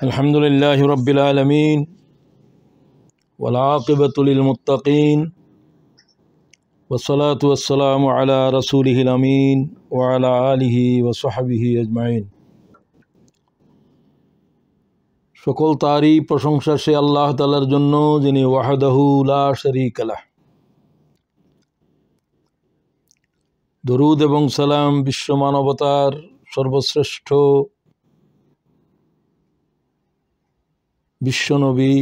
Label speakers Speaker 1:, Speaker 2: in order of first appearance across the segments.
Speaker 1: الحمد لله رب العالمين والعاقبة للمتقين والصلاة والسلام على رسوله الأمين وعلى آله وصحبه أجمعين সকল তারই প্রশংসা সে আল্লাহ তালার জন্য যিনি ওয়াহাদাহু লা শরিক দরুদ এবং সালাম বিশ্ব মানবতার সর্বশ্রেষ্ঠ বিশ্বনবী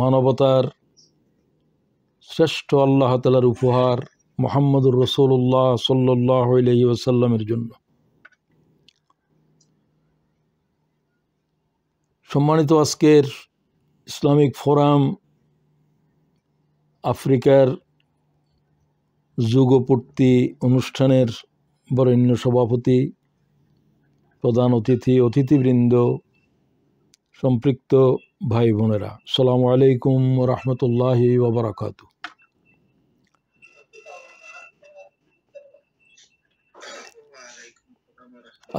Speaker 1: মানবতার শ্রেষ্ঠ আল্লাহ তালার উপহার মোহাম্মদুর রসুল্লাহ সাল্লাসাল্লামের জন্য সম্মানিত আজকের ইসলামিক ফোরাম আফ্রিকার যুগপূর্তি অনুষ্ঠানের বরেণ্য সভাপতি প্রধান অতিথি অতিথিবৃন্দ সম্পৃক্ত ভাই বোনেরা সালাম আলাইকুম রহমতুল্লাহ ওবরাকাত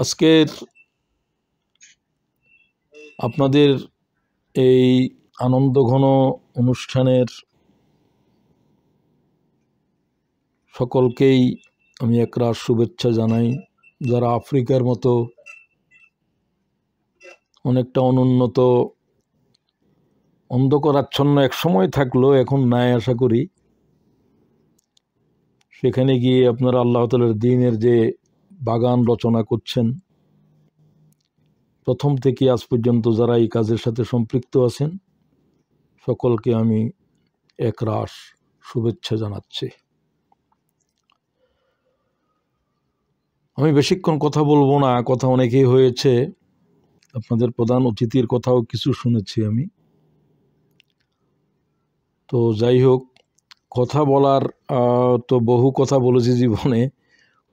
Speaker 1: আজকের আপনাদের এই আনন্দঘন অনুষ্ঠানের সকলকেই আমি একরা শুভেচ্ছা জানাই যারা আফ্রিকার মতো অনেকটা অনুন্নত আচ্ছন্ন এক সময় থাকলো এখন নাই আশা করি সেখানে গিয়ে আপনারা আল্লাহ তালের দিনের যে বাগান রচনা করছেন প্রথম থেকে আজ পর্যন্ত যারা এই কাজের সাথে সম্পৃক্ত আছেন সকলকে আমি এক রাস শুভেচ্ছা জানাচ্ছি আমি বেশিক্ষণ কথা বলবো না কথা অনেকেই হয়েছে আপনাদের প্রধান অতিথির কথাও কিছু শুনেছি আমি তো যাই হোক কথা বলার তো বহু কথা বলেছি জীবনে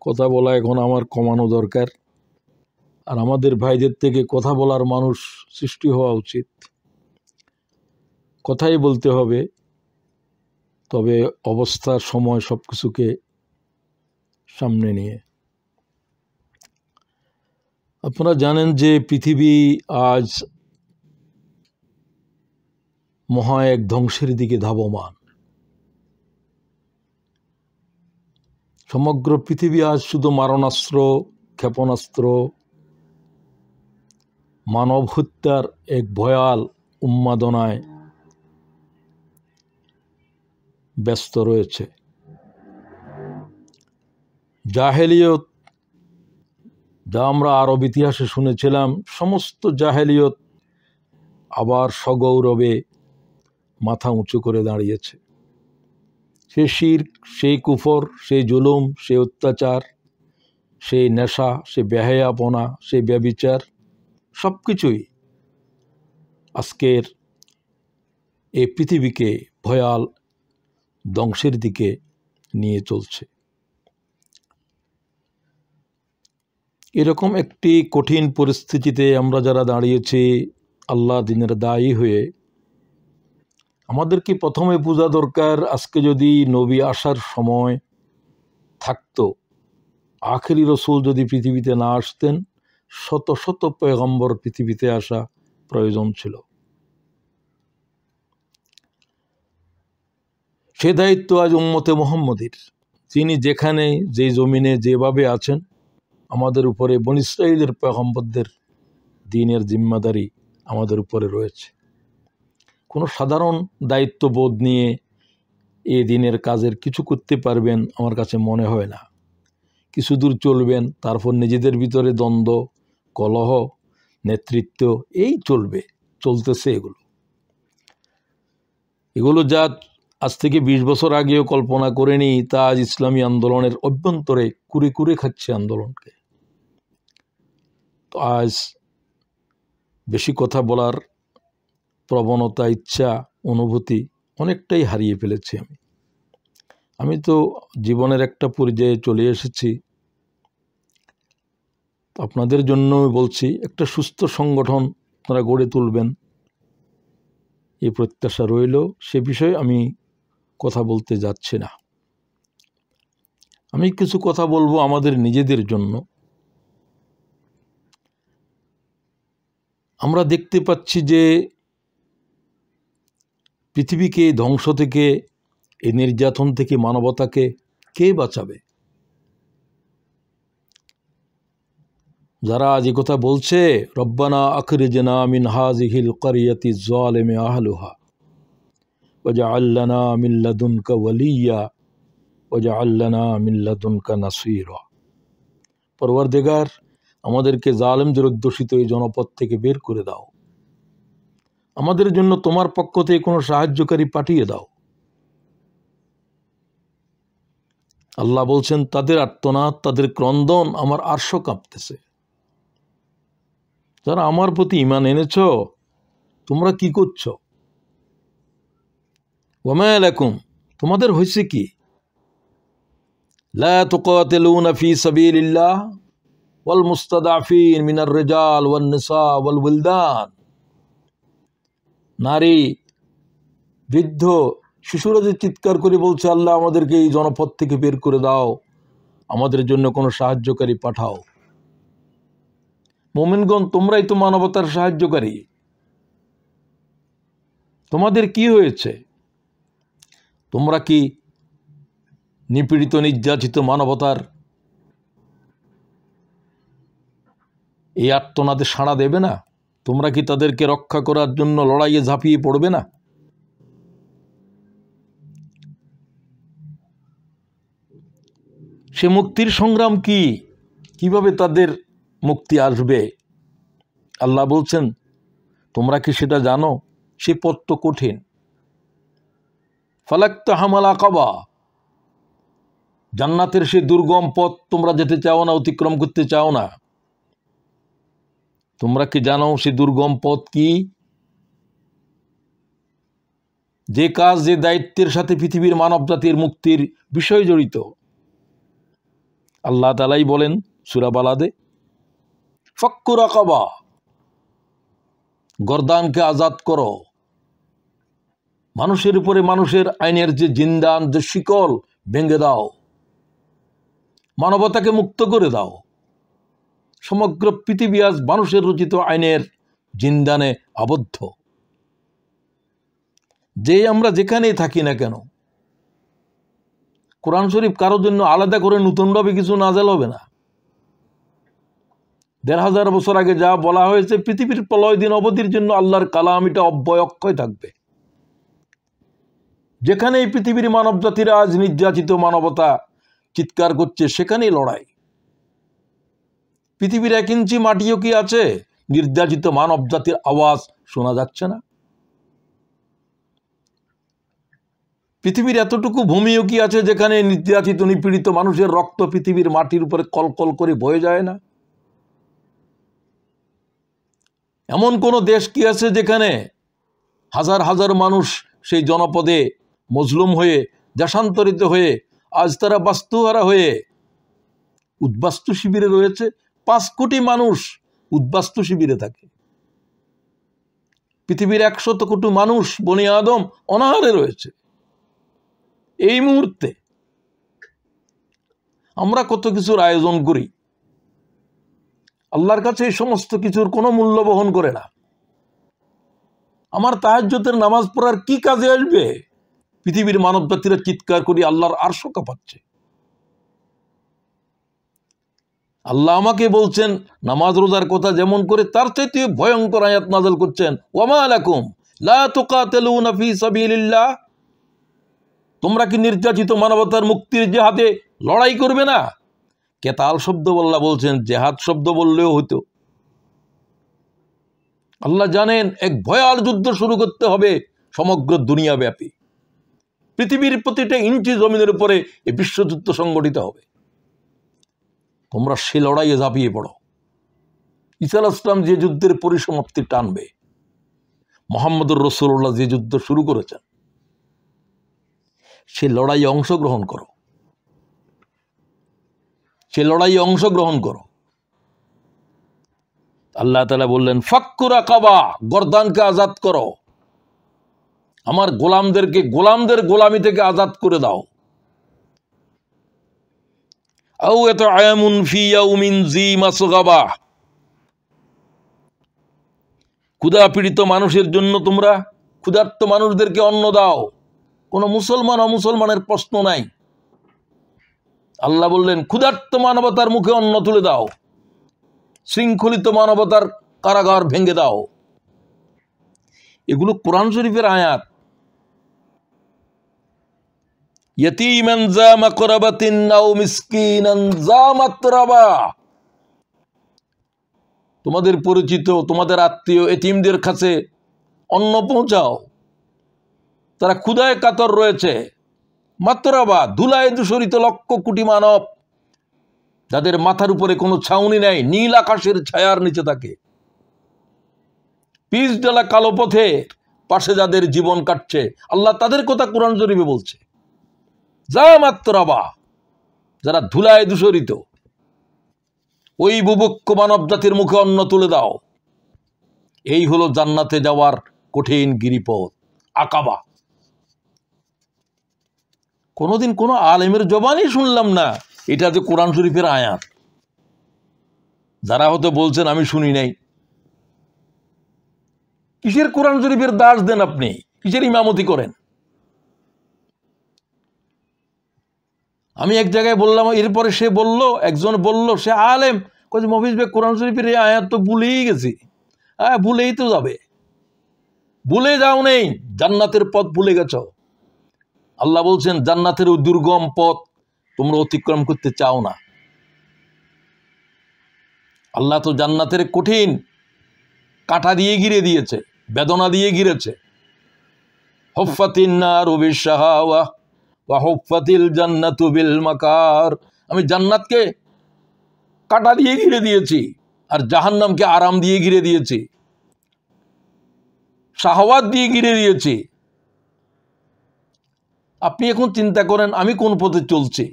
Speaker 1: কথা বলা এখন আমার কমানো দরকার আর আমাদের ভাইদের থেকে কথা বলার মানুষ সৃষ্টি হওয়া উচিত কথাই বলতে হবে তবে অবস্থা সময় সব কিছুকে সামনে নিয়ে আপনারা জানেন যে পৃথিবী আজ মহা এক ধ্বংসের দিকে ধাবমান সমগ্র পৃথিবী আজ শুধু মারণাস্ত্র ক্ষেপণাস্ত্র মানব হত্যার এক ভয়াল উন্মাদনায় ব্যস্ত রয়েছে জাহেলিয়ত যা আমরা আরব ইতিহাসে শুনেছিলাম সমস্ত জাহেলিয়ত আবার সগৌরবে মাথা উঁচু করে দাঁড়িয়েছে সে শির সেই কুফর সেই জুলুম সে অত্যাচার সেই নেশা সে ব্যাহেয়াপনা সে ব্যবিচার সব কিছুই আজকের এই পৃথিবীকে ভয়াল ধ্বংসের দিকে নিয়ে চলছে এরকম একটি কঠিন পরিস্থিতিতে আমরা যারা দাঁড়িয়েছি আল্লাহ দিনের দায়ী হয়ে আমাদের কি প্রথমে বোঝা দরকার আজকে যদি নবী আসার সময় থাকতো আখেরি রসুল যদি পৃথিবীতে না আসতেন শত শত পয়গম্বর পৃথিবীতে আসা প্রয়োজন ছিল সে দায়িত্ব আজ উম্মতে মোহাম্মদের তিনি যেখানে যে জমিনে যেভাবে আছেন আমাদের উপরে বনিসাইলের পয়গম্বরদের দিনের জিম্মাদারি আমাদের উপরে রয়েছে কোনো সাধারণ দায়িত্ববোধ নিয়ে এ দিনের কাজের কিছু করতে পারবেন আমার কাছে মনে হয় না কিছু দূর চলবেন তারপর নিজেদের ভিতরে দ্বন্দ্ব কলহ নেতৃত্ব এই চলবে চলতেছে এগুলো এগুলো যা আজ থেকে ২০ বছর আগেও কল্পনা করেনি তা আজ ইসলামী আন্দোলনের অভ্যন্তরে কুরে কুরে খাচ্ছে আন্দোলনকে তো আজ বেশি কথা বলার প্রবণতা ইচ্ছা অনুভূতি অনেকটাই হারিয়ে ফেলেছি আমি আমি তো জীবনের একটা পর্যায়ে চলে এসেছি আপনাদের জন্য বলছি একটা সুস্থ সংগঠন আপনারা গড়ে তুলবেন এই প্রত্যাশা রইল সে বিষয়ে আমি কথা বলতে যাচ্ছি না আমি কিছু কথা বলবো আমাদের নিজেদের জন্য আমরা দেখতে পাচ্ছি যে পৃথিবীর ধ্বংস থেকে এ নির্যাথন থেকে মানবতাকে কে বাঁচাবে जरा आजই কথা বলছে রব্বানা আখরিজনা মিন হাযিহিল ক্বরিয়তি যালিম আহলুহা ওয়াজআললানা মিল্লাদুনকা ওয়ালিয়া ওয়াজআললানা মিল্লাদুনকা নাসীরা পরওয়ারদেগার আমাদেরকে জালেমদের অধ্যুষিত এই জনপদ থেকে বের করে দাও আমাদের জন্য তোমার পক্ষ থেকে কোনো সাহায্যকারী পাঠিয়ে দাও আল্লাহ বলছেন তাদের আত্মনাথ তাদের ক্রন্দন আমার আর্শ কাঁপতেছে যারা আমার প্রতি ইমান এনেছ তোমরা কি করছ ওমায়াল তোমাদের হয়েছে কি লা তোকাতেলুনা ফি সাবিল্লাহ ওয়াল মুস্তাদাফিন মিনার রেজাল ওয়াল নারী বৃদ্ধ শিশুরা যে চিৎকার করে বলছে আল্লাহ আমাদেরকে এই জনপদ থেকে বের করে দাও আমাদের জন্য কোনো সাহায্যকারী পাঠাও মোমিনগঞ্জ তোমরাই তো মানবতার সাহায্যকারী তোমাদের কি হয়েছে তোমরা কি নিপীড়িত নির্যাতিত মানবতার এই আত্মনাদে সাড়া দেবে না তোমরা কি তাদেরকে রক্ষা করার জন্য লড়াইয়ে ঝাঁপিয়ে পড়বে না সে মুক্তির সংগ্রাম কি কিভাবে তাদের মুক্তি আসবে আল্লাহ বলছেন তোমরা কি সেটা জানো সে পথ তো কঠিন ফালাক্ত হামালা কবা জান্নাতের সে দুর্গম পথ তোমরা যেতে চাও না অতিক্রম করতে চাও না তোমরা কি জানো সে দুর্গম পথ কি যে কাজ যে দায়িত্বের সাথে পৃথিবীর মানব জাতির মুক্তির বিষয় জড়িত আল্লাহ তালাই বলেন সুরাবালাদে ফক্কুরা কবা গরদানকে আজাদ করো মানুষের উপরে মানুষের আইনের যে জিন্দান যে শিকল ভেঙে দাও মানবতাকে মুক্ত করে দাও সমগ্র পৃথিবী আজ মানুষের রচিত আইনের জিন্দানে আবদ্ধ যে আমরা যেখানেই থাকি না কেন কোরআন শরীফ কারোর জন্য আলাদা করে নতুনভাবে কিছু নাজেল হবে না দেড় হাজার বছর আগে যা বলা হয়েছে পৃথিবীর প্রলয় দিন অবধির জন্য আল্লাহর কালাম এটা অব্যয় অক্ষয় থাকবে যেখানে এই পৃথিবীর মানব জাতিরা আজ নির্যাতিত মানবতা চিৎকার করছে সেখানেই লড়াই পৃথিবীর এক ইঞ্চি মাটিও কি আছে নির্যাতিত মানব জাতির আওয়াজ শোনা যাচ্ছে না পৃথিবীর এতটুকু ভূমিও কি আছে যেখানে নির্যাতিত নিপীড়িত মানুষের রক্ত পৃথিবীর মাটির উপরে কলকল করে বয়ে যায় না এমন কোনো দেশ কি আছে যেখানে হাজার হাজার মানুষ সেই জনপদে মজলুম হয়ে দেশান্তরিত হয়ে আজ তারা বাস্তুহারা হয়ে উদ্বাস্তু শিবিরে রয়েছে পাঁচ কোটি মানুষ উদ্বাস্তু শিবিরে থাকে পৃথিবীর একশত কোটি মানুষ বনি আদম অনাহারে রয়েছে এই মুহূর্তে আমরা কত কিছুর আয়োজন করি আল্লাহর কাছে এই সমস্ত কিছুর কোনো মূল্য বহন করে না আমার তাহাজ্যতের নামাজ পড়ার কি কাজে আসবে পৃথিবীর মানব জাতিরা চিৎকার করি আল্লাহর আর আরশো পাচ্ছে আল্লাহ আমাকে বলছেন নামাজ রোজার কথা যেমন করে তার চাইতে ভয়ঙ্কর আয়াত নাজল করছেন লা তোমরা কি নির্যাতিত মানবতার মুক্তির জেহাদে লড়াই করবে না কেতাল শব্দ বল্লা বলছেন জেহাদ শব্দ বললেও হইতো আল্লাহ জানেন এক ভয়াল যুদ্ধ শুরু করতে হবে সমগ্র দুনিয়া ব্যাপী পৃথিবীর প্রতিটা ইঞ্চি জমিনের উপরে এই বিশ্বযুদ্ধ সংগঠিত হবে তোমরা সে লড়াইয়ে ঝাঁপিয়ে পড়ো ইসাল ইসলাম যে যুদ্ধের পরিসমাপ্তি টানবে মোহাম্মদুর রসুল্লাহ যে যুদ্ধ শুরু করেছেন সে লড়াইয়ে অংশগ্রহণ করো সে লড়াইয়ে অংশগ্রহণ করো আল্লাহ তালা বললেন ফাক্কুরা কাবা গরদানকে আজাদ করো আমার গোলামদেরকে গোলামদের গোলামি থেকে আজাদ করে দাও আউ এত আয়ামুন ফিয়াউমিন জি মাসুগাবা ক্ষুধা পীড়িত মানুষের জন্য তোমরা ক্ষুধার্ত মানুষদেরকে অন্ন দাও কোনো মুসলমান অমুসলমানের প্রশ্ন নাই আল্লাহ বললেন ক্ষুধার্ত মানবতার মুখে অন্ন তুলে দাও শৃঙ্খলিত মানবতার কারাগার ভেঙে দাও এগুলো কোরআন শরীফের আয়াত তোমাদের পরিচিত তোমাদের আত্মীয় এতিমদের কাছে অন্ন পৌঁছাও তারা ক্ষুদায় কাতর রয়েছে মাত্রাবা ধুলায় দূষরিত লক্ষ কোটি মানব যাদের মাথার উপরে কোনো ছাউনি নাই নীল আকাশের ছায়ার নিচে থাকে পিস ডালা কালো পথে পাশে যাদের জীবন কাটছে আল্লাহ তাদের কথা কোরআন জরিবে বলছে জামাত্তরাবা যারা ধুলায় দূষরিত ওই বুবুক্ষ মানব জাতির মুখে অন্ন তুলে দাও এই হলো জান্নাতে যাওয়ার কঠিন গিরিপথ আকাবা কোনোদিন কোনো আলেমের জবানই শুনলাম না এটা যে কোরআন শরীফের আয়াত যারা হয়তো বলছেন আমি শুনি নাই কিসের কোরআন শরীফের দাস দেন আপনি কিসের ইমামতি করেন আমি এক জায়গায় বললাম এরপরে সে বলল একজন বলল সে আলেম কয়েছে মফিজ ভাই কোরআন শরীফের এই আয়াত তো ভুলেই গেছি হ্যাঁ ভুলেই তো যাবে ভুলে যাও নেই জান্নাতের পথ ভুলে গেছ আল্লাহ বলছেন জান্নাতের ওই দুর্গম পথ তোমরা অতিক্রম করতে চাও না আল্লাহ তো জান্নাতের কঠিন কাটা দিয়ে গিরে দিয়েছে বেদনা দিয়ে গিরেছে হফাতিন্না রবির সাহাওয়া ওয়াহফাতিল জান্নাতু বিল মাকার আমি জান্নাতকে কাটা দিয়ে ঘিরে দিয়েছি আর জাহান্নামকে আরাম দিয়ে ঘিরে দিয়েছি শাহওয়াত দিয়ে ঘিরে দিয়েছি আপনি এখন চিন্তা করেন আমি কোন পথে চলছি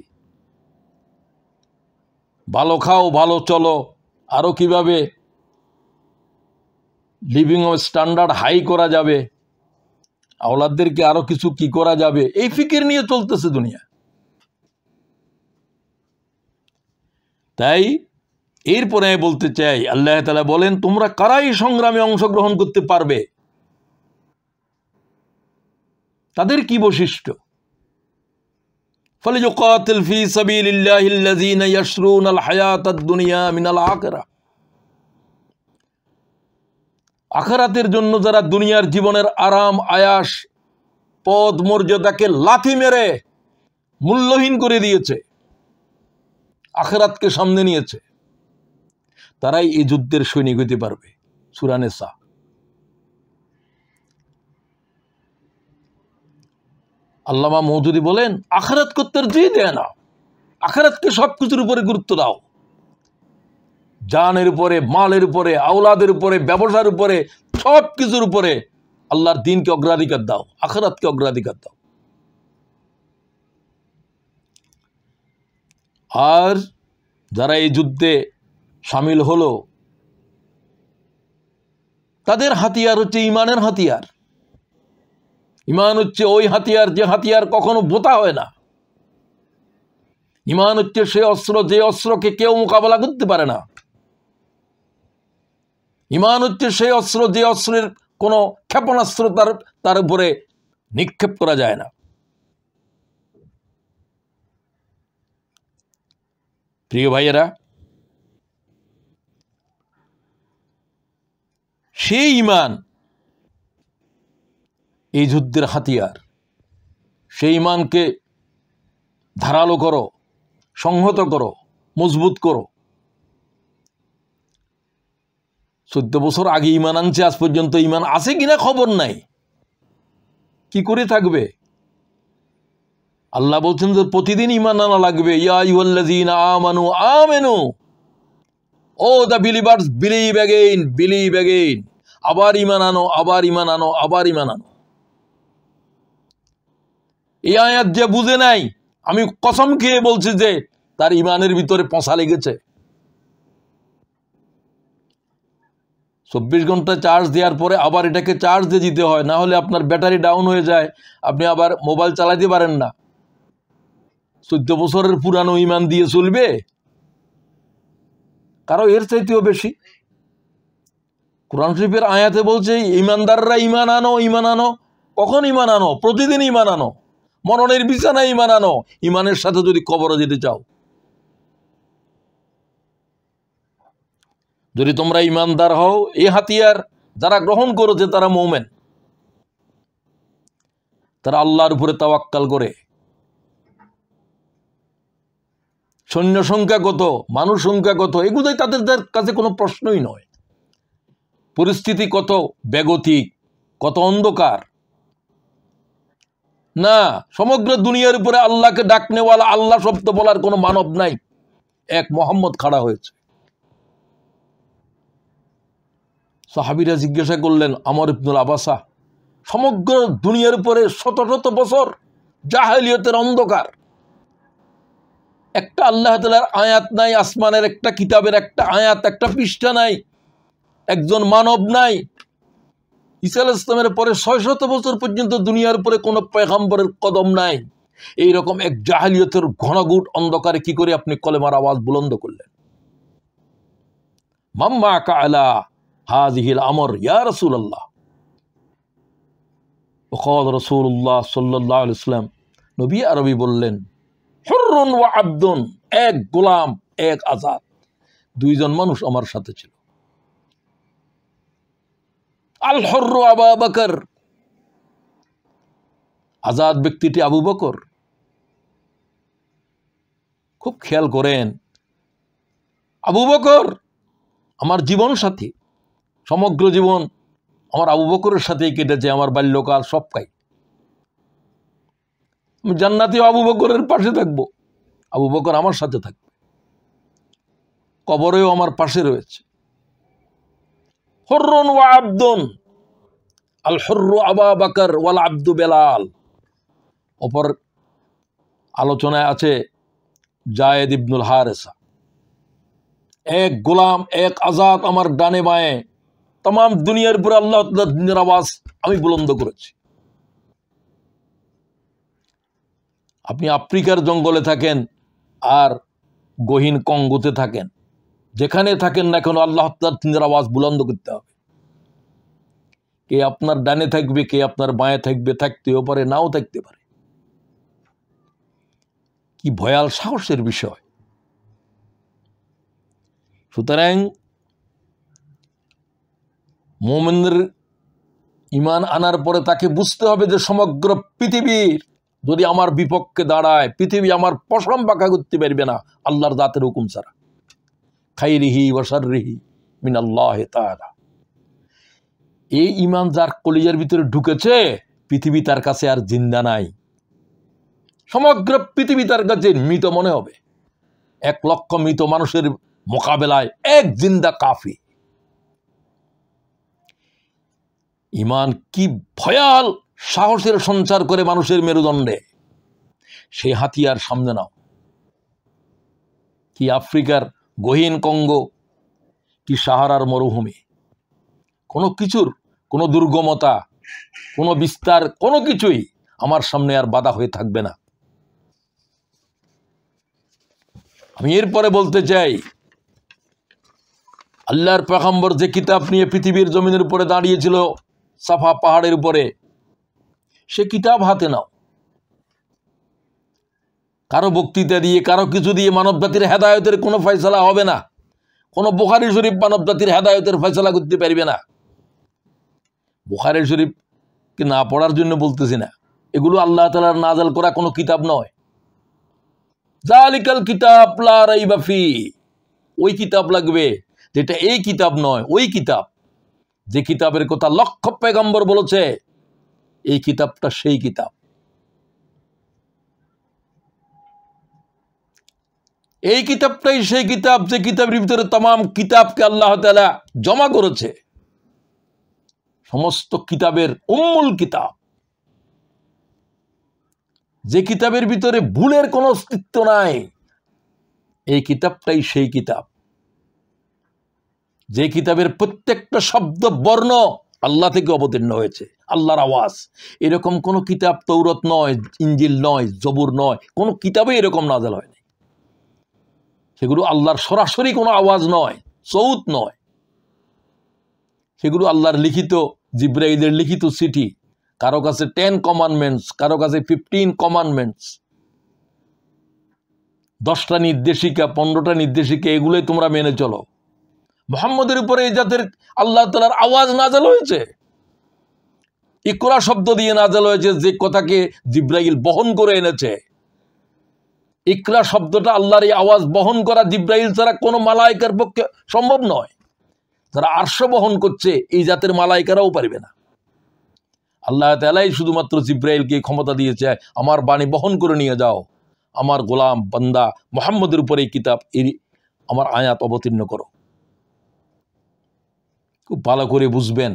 Speaker 1: ভালো খাও ভালো চলো আরও কিভাবে লিভিং স্ট্যান্ডার্ড হাই করা যাবে আওলাদদেরকে আরো কিছু কি করা যাবে এই ফিকির নিয়ে চলতেছে দুনিয়া তাই এরপরে আমি বলতে চাই আল্লাহ তালা বলেন তোমরা কারাই সংগ্রামে অংশগ্রহণ করতে পারবে তাদের কি বৈশিষ্ট্য ফলে ফি সাবিল্লাহ ইয়াশরুনাল হায়াতাদ হায়াত দুনিয়া মিনাল আখিরাহ আখারাতের জন্য যারা দুনিয়ার জীবনের আরাম আয়াস পদ মর্যাদাকে লাথি মেরে মূল্যহীন করে দিয়েছে আখেরাতকে সামনে নিয়েছে তারাই এই যুদ্ধের সৈনিক হতে পারবে সুরানে সা আল্লামা মৌদুদি বলেন আখেরাত করতে জি দেয় না আখেরাতকে সবকিছুর উপরে গুরুত্ব দাও জানের উপরে মালের উপরে আওলাদের উপরে ব্যবসার উপরে সব কিছুর উপরে আল্লাহর দিনকে অগ্রাধিকার দাও আখরাতকে অগ্রাধিকার দাও আর যারা এই যুদ্ধে সামিল হলো তাদের হাতিয়ার হচ্ছে ইমানের হাতিয়ার ইমান হচ্ছে ওই হাতিয়ার যে হাতিয়ার কখনো বোতা হয় না ইমান হচ্ছে সে অস্ত্র যে অস্ত্রকে কেউ মোকাবেলা করতে পারে না ইমান হচ্ছে সেই অস্ত্র যে অস্ত্রের কোনো ক্ষেপণাস্ত্র তার তার উপরে নিক্ষেপ করা যায় না প্রিয় ভাইয়েরা সেই ইমান এই যুদ্ধের হাতিয়ার সেই ইমানকে ধারালো করো সংহত করো মজবুত করো চোদ্দ বছর আগে ইমান আনছে আজ পর্যন্ত ইমান আছে কিনা খবর নাই কি করে থাকবে আল্লাহ বলছেন যে প্রতিদিন ইমান আনা লাগবে ও দ্য বিলিভার্স আবার ইমান আনো আবার ইমান আনো আবার ইমান আনো এই আয়াত যে বুঝে নাই আমি কসম খেয়ে বলছি যে তার ইমানের ভিতরে পঁচা লেগেছে চব্বিশ ঘন্টা চার্জ দেওয়ার পরে আবার এটাকে চার্জ দিয়ে দিতে হয় না হলে আপনার ব্যাটারি ডাউন হয়ে যায় আপনি আবার মোবাইল চালাইতে পারেন না চোদ্দ বছরের পুরানো ইমান দিয়ে চলবে কারো এর চাইতেও বেশি কোরআন শরীফের আয়াতে বলছে ইমানদাররা ইমান আনো ইমান আনো কখন ইমান আনো প্রতিদিন ইমান আনো মননের বিছানায় ইমান আনো ইমানের সাথে যদি কবরও যেতে চাও যদি তোমরা ইমানদার হও এই হাতিয়ার যারা গ্রহণ করেছে তারা মৌমেন তারা আল্লাহর উপরে তাওয়াক্কাল করে সৈন্য সংখ্যা কত মানুষ সংখ্যা কত এগুলোই তাদের কাছে কোনো প্রশ্নই নয় পরিস্থিতি কত বেগতিক কত অন্ধকার না সমগ্র দুনিয়ার উপরে আল্লাহকে ডাকনেওয়ালা আল্লাহ শব্দ বলার কোনো মানব নাই এক মোহাম্মদ খাড়া হয়েছে সাহাবিরা জিজ্ঞাসা করলেন আমর ইবনুল আবাসা সমগ্র দুনিয়ার উপরে শত শত বছর জাহেলিয়তের অন্ধকার একটা আল্লাহ তালার আয়াত নাই আসমানের একটা কিতাবের একটা আয়াত একটা পৃষ্ঠা নাই একজন মানব নাই ইসাল ইসলামের পরে ছয় শত বছর পর্যন্ত দুনিয়ার উপরে কোনো পেগাম্বরের কদম নাই এই রকম এক জাহালিয়তের ঘনগুট অন্ধকারে কি করে আপনি কলেমার আওয়াজ বুলন্দ করলেন মাম্মা কালা হাজিহিল আমর ইয়া رسول الله وقال رسول الله নবী আরবি বললেন হরুন ও আব্দন এক গোলাম এক আজাদ দুইজন মানুষ আমার সাথে ছিল আল হর্র আবা বকর আজাদ ব্যক্তিটি আবু বকর খুব খেয়াল করেন আবু বকর আমার জীবন সাথী সমগ্র জীবন আমার আবু বকরের সাথেই কেটেছে আমার বাল্যকাল সবকাই আমি জান্নাতি আবু বকরের পাশে থাকব আবু বকর আমার সাথে থাকবে কবরেও আমার পাশে রয়েছে হর্রন ওয়া আব্দন আল হর্র আবা বাকর ওয়াল আব্দু বেলাল অপর আলোচনায় আছে জায়েদ ইবনুল হারেসা এক গোলাম এক আজাদ আমার ডানে বাঁয়ে তাম দুনিয়ার উপরে আল্লাহ দিনের আওয়াজ আমি বুলন্দ করেছি আপনি আফ্রিকার জঙ্গলে থাকেন আর গহীন কঙ্গোতে থাকেন যেখানে থাকেন না কেন আল্লাহ দিনের আওয়াজ বুলন্দ করতে হবে কে আপনার ডানে থাকবে কে আপনার বাঁয়ে থাকবে থাকতেও পারে নাও থাকতে পারে কি ভয়াল সাহসের বিষয় সুতরাং মোমেনদের ইমান আনার পরে তাকে বুঝতে হবে যে সমগ্র পৃথিবীর যদি আমার বিপক্ষে দাঁড়ায় পৃথিবী আমার পশম পাকা করতে পারবে না আল্লাহর দাঁতের হুকুম ছাড়া খাইরিহি রিহি মিন আল্লাহ এই ইমান যার কলিজার ভিতরে ঢুকেছে পৃথিবী তার কাছে আর জিন্দা নাই সমগ্র পৃথিবী তার কাছে মৃত মনে হবে এক লক্ষ মৃত মানুষের মোকাবেলায় এক জিন্দা কাফি ইমান কি ভয়াল সাহসের সঞ্চার করে মানুষের মেরুদণ্ডে সে হাতিয়ার সামনে নাও কি আফ্রিকার গহীন কঙ্গ কি সাহারার মরুভূমি কোনো কিছুর কোনো দুর্গমতা কোনো বিস্তার কোনো কিছুই আমার সামনে আর বাধা হয়ে থাকবে না আমি এরপরে বলতে চাই আল্লাহর পাকাম্বর যে কিতাব নিয়ে পৃথিবীর জমিনের উপরে দাঁড়িয়েছিল সাফা পাহাড়ের উপরে সে কিতাব হাতে নাও কারো বক্তৃতা দিয়ে কারো কিছু দিয়ে মানব জাতির হেদায়তের কোনো ফয়সলা হবে না কোনো বোখারি শরীফ মানব জাতির হেদায়তের ফয়সলা করতে পারবে না বোখারি শরীফকে না পড়ার জন্য বলতেছি না এগুলো আল্লাহ তালার নাজাল করা কোনো কিতাব নয় জালিকাল কিতাব বাফি ওই কিতাব লাগবে যেটা এই কিতাব নয় ওই কিতাব যে কিতাবের কথা লক্ষ পেগম্বর বলেছে এই কিতাবটা সেই কিতাব এই কিতাবটাই সেই কিতাব যে কিতাবের ভিতরে তমাম কিতাবকে আল্লাহ তালা জমা করেছে সমস্ত কিতাবের উম্মুল কিতাব যে কিতাবের ভিতরে ভুলের কোনো অস্তিত্ব নাই এই কিতাবটাই সেই কিতাব যে কিতাবের প্রত্যেকটা শব্দ বর্ণ আল্লাহ থেকে অবতীর্ণ হয়েছে আল্লাহর আওয়াজ এরকম কোনো কিতাব তৌরত নয় ইঞ্জিল নয় জবুর নয় কোনো কিতাবে এরকম নাজাল হয়নি সেগুলো আল্লাহর সরাসরি কোনো আওয়াজ নয় চৌত নয় সেগুলো আল্লাহর লিখিত জিব্রাইলের লিখিত চিঠি কারো কাছে টেন কমান্ডমেন্টস কারো কাছে ফিফটিন কমান্ডমেন্টস দশটা নির্দেশিকা পনেরোটা নির্দেশিকা এগুলোই তোমরা মেনে চলো মোহাম্মদের উপরে এই জাতের আল্লাহ তালার আওয়াজ নাজাল হয়েছে ইকরা শব্দ দিয়ে নাজাল হয়েছে যে কথাকে জিব্রাইল বহন করে এনেছে ইকরা শব্দটা আল্লাহর এই আওয়াজ বহন করা জিব্রাইল ছাড়া কোনো মালায়কার পক্ষে সম্ভব নয় যারা আর্শ বহন করছে এই জাতের মালায়িকারাও পারবে না আল্লাহ তালাই শুধুমাত্র জিব্রাইলকে ক্ষমতা দিয়েছে আমার বাণী বহন করে নিয়ে যাও আমার গোলাম বান্দা মোহাম্মদের উপরে এই কিতাব এর আমার আয়াত অবতীর্ণ করো খুব ভালো করে বুঝবেন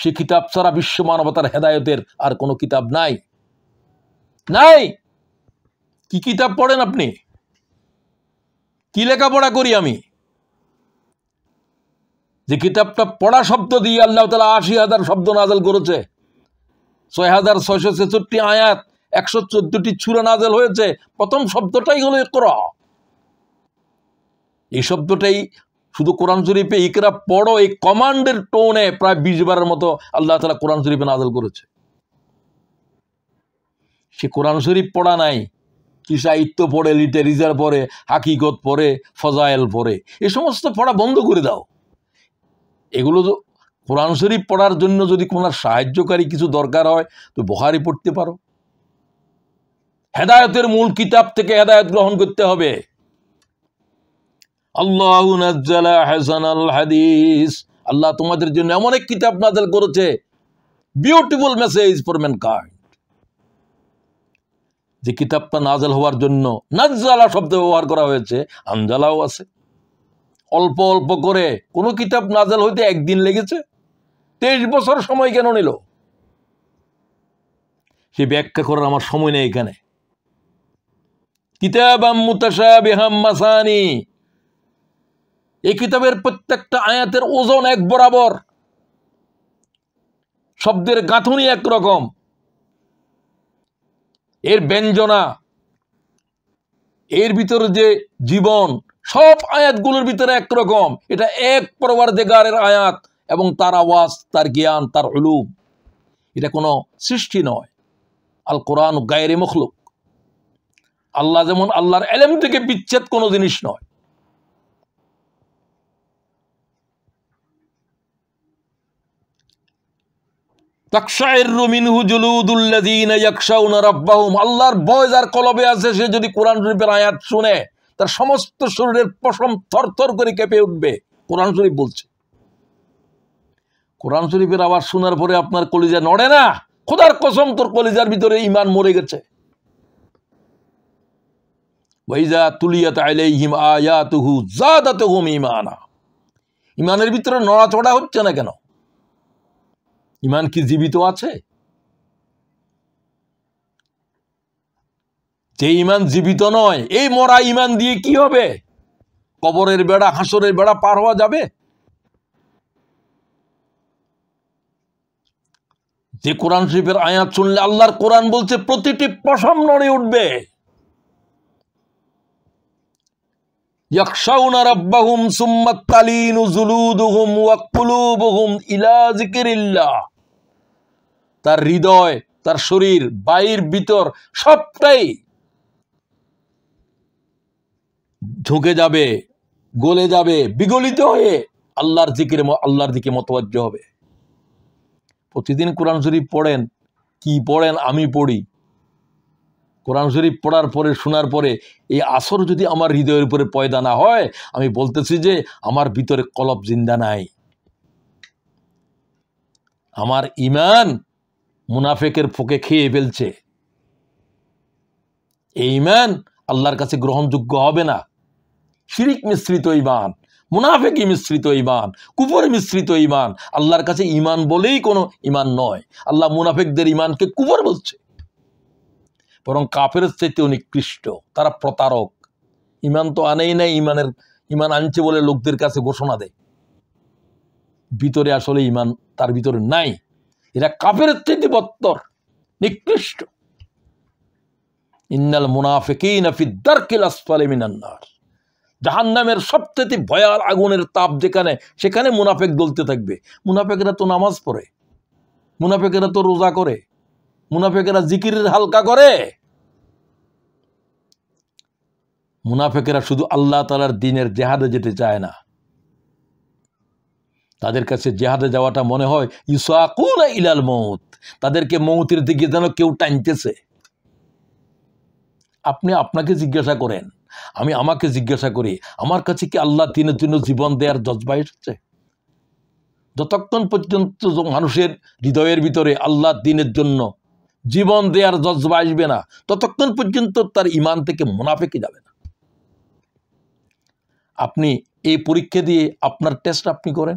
Speaker 1: সে কিতাব ছাড়া বিশ্ব মানবতার হেদায়তের আর কোনো কিতাব নাই নাই কি কিতাব পড়েন আপনি কি লেখাপড়া করি আমি যে কিতাবটা পড়া শব্দ দিয়ে আল্লাহ তালা আশি হাজার শব্দ নাজল করেছে ছয় হাজার ছয়শো ছেষট্টি আয়াত একশো চোদ্দটি ছুরা নাজেল হয়েছে প্রথম শব্দটাই হলো এই শব্দটাই শুধু কোরআন শরীফে ইকরা পড়ো এই কমান্ডের টোনে প্রায় বিশ বারের মতো আল্লাহ তালা কোরআন শরীফে নাজল করেছে সে কোরআন শরীফ পড়া নাই কি সাহিত্য পড়ে লিটারেচার পড়ে হাকিকত পড়ে ফজায়েল পড়ে এ সমস্ত পড়া বন্ধ করে দাও এগুলো তো কোরআন শরীফ পড়ার জন্য যদি কোনো সাহায্যকারী কিছু দরকার হয় তো বহারি পড়তে পারো হেদায়তের মূল কিতাব থেকে হেদায়ত গ্রহণ করতে হবে আল্লাহ তোমাদের জন্য এমন এক কিতাব নাজেল করেছে বিউটিফুল মেসেজ ফর ম্যানকাইন্ড যে কিতাবটা নাজেল হওয়ার জন্য নাজ্জালা শব্দ ব্যবহার করা হয়েছে আঞ্জালাও আছে অল্প অল্প করে কোনো কিতাব নাজেল হইতে একদিন লেগেছে তেইশ বছর সময় কেন নিল সে ব্যাখ্যা করার আমার সময় নেই এখানে কিতাব আম্মুতাসা বেহাম মাসানি এই কিতাবের প্রত্যেকটা আয়াতের ওজন এক বরাবর শব্দের গাঁথনি একরকম এর ব্যঞ্জনা এর ভিতরে যে জীবন সব আয়াতগুলোর ভিতরে একরকম এটা এক পরবার দেগারের আয়াত এবং তার আওয়াজ তার জ্ঞান তার উলুম এটা কোনো সৃষ্টি নয় আল কোরআন গায়ের মখলুক আল্লাহ যেমন আল্লাহর এলেম থেকে বিচ্ছেদ কোনো জিনিস নয় আল্লাহর বয় যার কলবে আছে সে যদি কোরআন শরীফের আয়াত শুনে তার সমস্ত শরীরের পশম থরথর করে কেঁপে উঠবে কোরআন শরীফ বলছে কোরআন শরীফের আওয়াজ শোনার পরে আপনার কলিজা নড়ে না খোদার কসম তোর কলিজার ভিতরে ইমান মরে গেছে ওয়াইজা তুলিয়াত আলাইহিম আয়াতুহু জাদাতুহুম ঈমানা ইমানের ভিতরে নড়াচড়া হচ্ছে না কেন ইমান কি জীবিত আছে যে ইমান জীবিত নয় এই মরা ইমান দিয়ে কি হবে কবরের বেড়া হাসরের বেড়া পার হওয়া যাবে যে কোরআন শরীফের আয়াত শুনলে আল্লাহর কোরআন বলছে প্রতিটি পশম নড়ে উঠবে তার হৃদয় তার শরীর বাইর ভিতর সবটাই ঢুকে যাবে গলে যাবে বিগলিত হয়ে আল্লাহর জিকির আল্লাহর দিকে মতবাজ্য হবে প্রতিদিন কোরআন শরীফ পড়েন কি পড়েন আমি পড়ি কোরআন শরীফ পড়ার পরে শোনার পরে এই আসর যদি আমার হৃদয়ের উপরে পয়দা না হয় আমি বলতেছি যে আমার ভিতরে কলব জিন্দা নাই আমার ইমান মুনাফেকের ফোকে খেয়ে ফেলছে এই ইমান আল্লাহর কাছে গ্রহণযোগ্য হবে না শিরিক মিশ্রিত ইমান মুনাফেকি মিশ্রিত ইমান কুপুর মিশ্রিত ইমান আল্লাহর কাছে ইমান বলেই কোনো ইমান নয় আল্লাহ মুনাফেকদের ইমানকে কুপুর বলছে বরং কাফের চাইতে নিকৃষ্ট তারা প্রতারক ইমান তো আনেই নাই ইমানের ইমান আনছে বলে লোকদের কাছে ঘোষণা দেয় ভিতরে আসলে ইমান তার ভিতরে নাই এরা কাফের চাইতে বত্তর নিকৃষ্ট ইন্নাল মুনাফিকিন জাহান নামের মিনান্নার জাহান্নামের সবচেয়ে ভয়াল আগুনের তাপ যেখানে সেখানে মুনাফেক দলতে থাকবে মুনাফেকেরা তো নামাজ পড়ে মুনাফেকেরা তো রোজা করে মুনাফেকেরা জিকিরের হালকা করে মুনাফেকেরা শুধু আল্লাহ তালার দিনের জেহাদে যেতে চায় না তাদের কাছে জেহাদে যাওয়াটা মনে হয় ইসাকুল ইলাল মৌত তাদেরকে মৌতির দিকে যেন কেউ টানতেছে আপনি আপনাকে জিজ্ঞাসা করেন আমি আমাকে জিজ্ঞাসা করি আমার কাছে কি আল্লাহ তিনের জন্য জীবন দেওয়ার জজবা এসেছে যতক্ষণ পর্যন্ত মানুষের হৃদয়ের ভিতরে আল্লাহ দিনের জন্য জীবন দেওয়ার জজবা আসবে না ততক্ষণ পর্যন্ত তার ইমান থেকে মুনাফেকে যাবে না আপনি এই পরীক্ষা দিয়ে আপনার টেস্ট আপনি করেন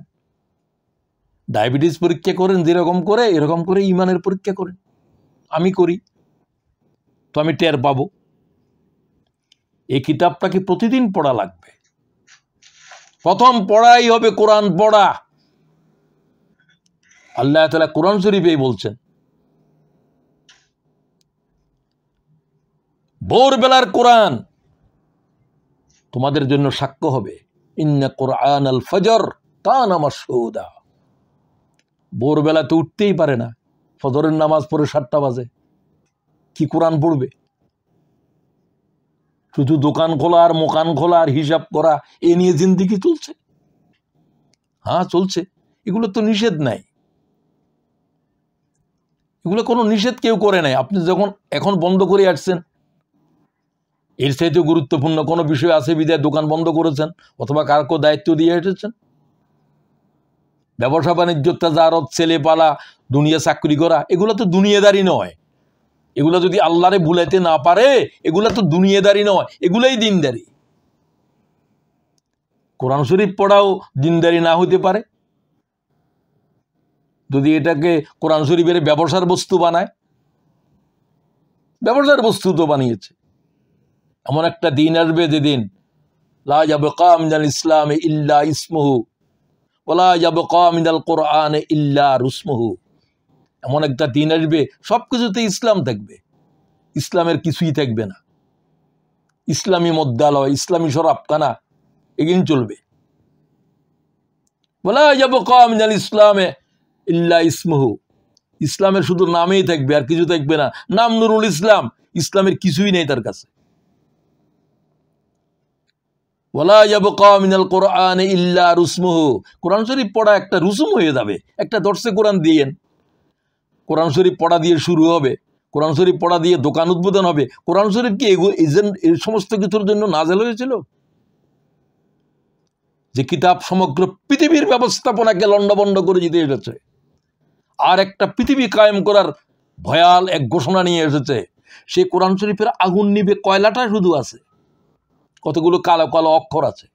Speaker 1: ডায়াবেটিস পরীক্ষা করেন যেরকম করে এরকম করে ইমানের পরীক্ষা করেন আমি করি তো আমি টের পাব এই কিতাবটাকে প্রতিদিন পড়া লাগবে প্রথম পড়াই হবে কোরআন পড়া আল্লাহ তালা কোরআন শরীফেই বলছেন ভোরবেলার কোরআন তোমাদের জন্য সাক্ষ্য হবে ইন্না কোরআন আল ফজর তা নামাজ সৌদা উঠতেই পারে না ফজরের নামাজ পড়ে সাতটা বাজে কি কোরআন পড়বে শুধু দোকান খোলা আর মোকান খোলা আর হিসাব করা এ নিয়ে জিন্দিগি চলছে হ্যাঁ চলছে এগুলো তো নিষেধ নাই এগুলো কোনো নিষেধ কেউ করে নাই আপনি যখন এখন বন্ধ করে আসছেন এর চাইতে গুরুত্বপূর্ণ কোনো বিষয় আছে বিদায় দোকান বন্ধ করেছেন অথবা কারকো দায়িত্ব দিয়ে এসেছেন ব্যবসা বাণিজ্য তাজারত ছেলেপালা দুনিয়া চাকরি করা এগুলো তো দুনিয়াদারি নয় এগুলো যদি আল্লাহরে ভুলাইতে না পারে এগুলো তো দুনিয়াদারি নয় এগুলাই দিনদারি কোরআন শরীফ পড়াও দিনদারি না হইতে পারে যদি এটাকে কোরআন শরীফের ব্যবসার বস্তু বানায় ব্যবসার বস্তু তো বানিয়েছে এমন একটা দিন আসবে যেদিন লা ইয়াবকা মিনাল ইসলামে ইল্লা ইসমুহু ওলা ইয়াবকা মিনাল কোরআনে ইল্লা রুসমুহু এমন একটা দিন আসবে সব কিছুতে ইসলাম থাকবে ইসলামের কিছুই থাকবে না ইসলামী মদ্যালয় ইসলামী সরাবখানা এগিন চলবে বলা যাব কামিনাল ইসলামে ইল্লা ইসমহু ইসলামের শুধু নামেই থাকবে আর কিছু থাকবে না নাম নুরুল ইসলাম ইসলামের কিছুই নেই তার কাছে ওলাইয়াবকামিনাল কোরআন ইল্লা রুসমুহ কোরআন শরীফ পড়া একটা রুসুম হয়ে যাবে একটা দর্শে কোরআন দিয়েন কোরআন শরীফ পড়া দিয়ে শুরু হবে কোরআন শরীফ পড়া দিয়ে দোকান উদ্বোধন হবে কোরআন শরীফ কি এই সমস্ত কিছুর জন্য নাজেল হয়েছিল যে কিতাব সমগ্র পৃথিবীর ব্যবস্থাপনাকে লণ্ডবণ্ড করে দিতে এসেছে আর একটা পৃথিবী কায়েম করার ভয়াল এক ঘোষণা নিয়ে এসেছে সেই কোরআন শরীফের আগুন নিবে কয়লাটা শুধু আছে কতগুলো কালো কালো অক্ষর আছে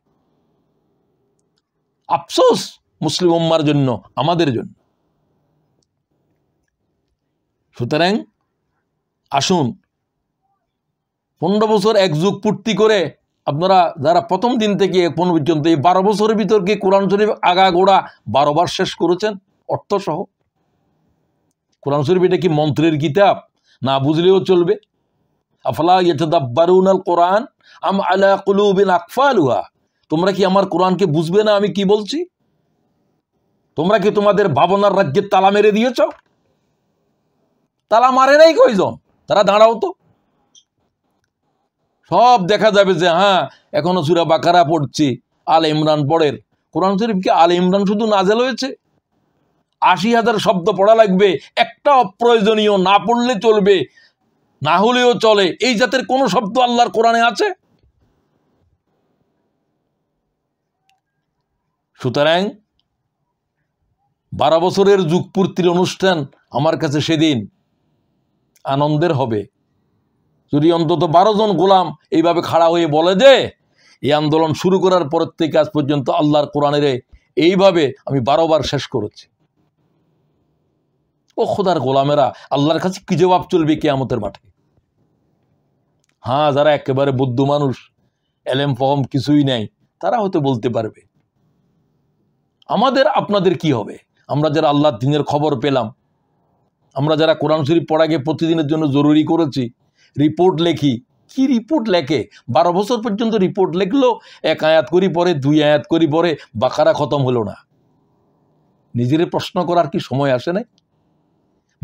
Speaker 1: আফসোস মুসলিম উম্মার জন্য আমাদের জন্য সুতরাং আসুন পনেরো বছর এক যুগ পূর্তি করে আপনারা যারা প্রথম দিন থেকে এখন পর্যন্ত এই বারো বছরের ভিতর কি কোরআন শরীফ আগা গোড়া বারোবার শেষ করেছেন অর্থসহ কোরআন শরীফ এটা কি মন্ত্রের কিতাব না বুঝলেও চলবে আফলা ইয়েদাব্বারুন আল কোরআন আম আলা কুলুবিন আকফালুহা তোমরা কি আমার কোরআনকে বুঝবে না আমি কি বলছি তোমরা কি তোমাদের ভাবনার রাজ্যের তালা মেরে দিয়েছ তালা মারে নাই কয়জন তারা দাঁড়াও তো সব দেখা যাবে যে হ্যাঁ এখনো সুরা বাকারা পড়ছি আল ইমরান পড়ের কোরআন শরীফ কি আল ইমরান শুধু নাজেল হয়েছে আশি হাজার শব্দ পড়া লাগবে একটা অপ্রয়োজনীয় না পড়লে চলবে না হলেও চলে এই জাতের কোনো শব্দ আল্লাহর কোরআনে আছে সুতরাং বারো বছরের যুগপূর্তির অনুষ্ঠান আমার কাছে সেদিন আনন্দের হবে যদি অন্তত বারো জন গোলাম এইভাবে খাড়া হয়ে বলে যে এই আন্দোলন শুরু করার পর থেকে আজ পর্যন্ত আল্লাহর কোরআনের এইভাবে আমি বারোবার শেষ করেছি ও খোদার গোলামেরা আল্লাহর কাছে কি জবাব চলবে কেয়ামতের মাঠে হ্যাঁ যারা একেবারে বুদ্ধ মানুষ এলএম ফহম কিছুই নেই তারা হয়তো বলতে পারবে আমাদের আপনাদের কি হবে আমরা যারা আল্লাহর দিনের খবর পেলাম আমরা যারা কোরআন শরীফ পড়াকে প্রতিদিনের জন্য জরুরি করেছি রিপোর্ট লেখি কি রিপোর্ট লেখে বারো বছর পর্যন্ত রিপোর্ট লেখলো এক আয়াত করি পরে দুই আয়াত করি পরে বাকারা খতম হলো না নিজের প্রশ্ন করার কি সময় আসে নাই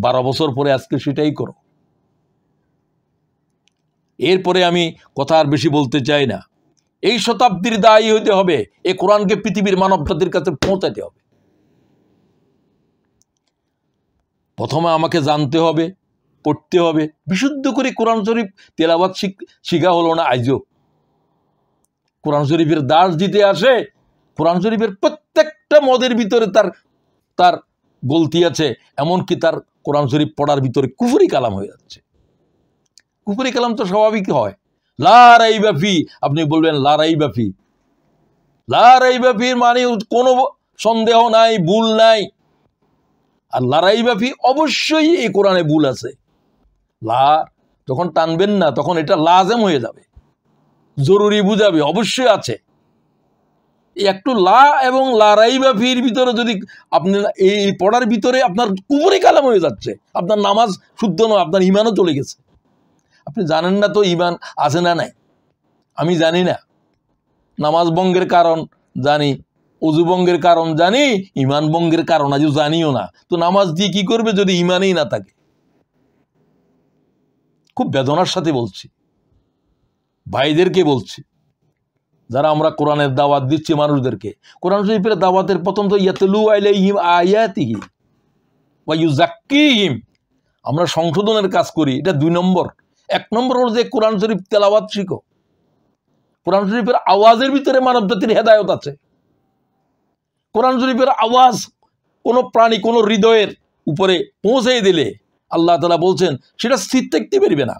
Speaker 1: বারো বছর পরে আজকে সেটাই করো এরপরে আমি কথা আর বেশি বলতে চাই না এই শতাব্দীর দায়ী হইতে হবে এ কোরআনকে পৃথিবীর মানব জাতির কাছে পৌঁছাতে হবে প্রথমে আমাকে জানতে হবে পড়তে হবে বিশুদ্ধ করে কোরআন শরীফ তেলাবাদ শিখা হলো না আইজ কোরআন শরীফের দাস দিতে আসে কোরআন শরীফের প্রত্যেকটা মদের ভিতরে তার তার গলতি আছে এমনকি তার কোরআন শরীফ পড়ার ভিতরে কুফুরি কালাম হয়ে যাচ্ছে কুফুরি কালাম তো স্বাভাবিক হয় লারাই ব্যাপি আপনি বলবেন লারাই ব্যাপি লারাই ব্যাপির মানে কোনো সন্দেহ নাই ভুল নাই আর লারাই ব্যাপি অবশ্যই এই কোরআনে ভুল আছে লা তখন টানবেন না তখন এটা লাজেম হয়ে যাবে জরুরি বুঝাবে অবশ্যই আছে একটু লা এবং লারাই ব্যাপির ভিতরে যদি আপনি এই পড়ার ভিতরে আপনার কুপুরি কালাম হয়ে যাচ্ছে আপনার নামাজ শুদ্ধ নয় আপনার ইমানও চলে গেছে আপনি জানেন না তো ইমান আছে না নাই আমি জানি না নামাজ বঙ্গের কারণ জানি অজু কারণ জানি ইমান বঙ্গের কারণ আজও জানিও না তো নামাজ দিয়ে কি করবে যদি ইমানেই না থাকে খুব বেদনার সাথে বলছি ভাইদেরকে বলছি যারা আমরা কোরআনের দাওয়াত দিচ্ছি মানুষদেরকে কোরআন শরীফের দাওয়াতের প্রথম তো ইয়াতলু আলাইহিম আয়াতিহিম বা ইম আমরা সংশোধনের কাজ করি এটা দুই নম্বর এক নম্বর হল যে কোরআন শরীফ তেলাওয়াত শিখো কোরআন শরীফের আওয়াজের ভিতরে মানব জাতির হেদায়ত আছে কোরআন শরীফের আওয়াজ কোনো প্রাণী কোনো হৃদয়ের উপরে পৌঁছে দিলে আল্লাহ তালা বলছেন সেটা স্থির থাকতে পারবে না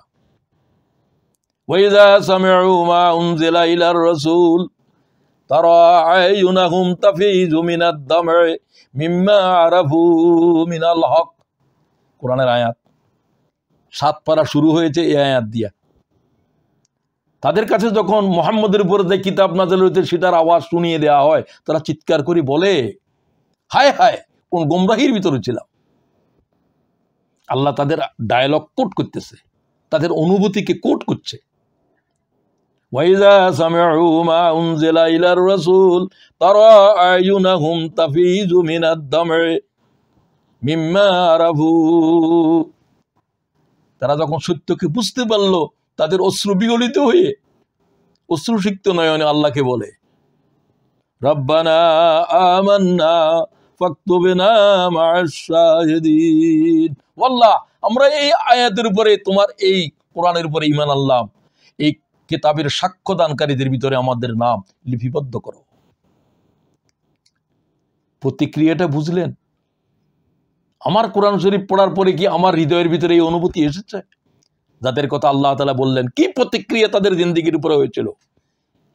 Speaker 1: আয়াত সাত পারা শুরু হয়েছে এ আয়াত দিয়া তাদের কাছে যখন মোহাম্মদের উপরে যে কিতাব নাজল হয়েছে সেটার আওয়াজ শুনিয়ে দেওয়া হয় তারা চিৎকার করে বলে হায় হায় কোন গোমরাহির ভিতরে ছিলাম আল্লাহ তাদের ডায়ালগ কোট করতেছে তাদের অনুভূতিকে কোট করছে وإذا তারা যখন সত্যকে বুঝতে পারলো তাদের অশ্রু বিগলিত হয়ে অশ্রু অশ্রুসিক্ত নয়নে আল্লাহকে বলে আমরা এই আয়াতের উপরে তোমার এই কোরআনের উপরে ইমান আল্লাহ এই কেতাবের সাক্ষ্যদানকারীদের ভিতরে আমাদের নাম লিপিবদ্ধ করো প্রতিক্রিয়াটা বুঝলেন আমার কোরআন শরীফ পড়ার পরে কি আমার হৃদয়ের ভিতরে এই অনুভূতি এসেছে যাদের কথা আল্লাহ তালা বললেন কি প্রতিক্রিয়া তাদের জিন্দিগির উপরে হয়েছিল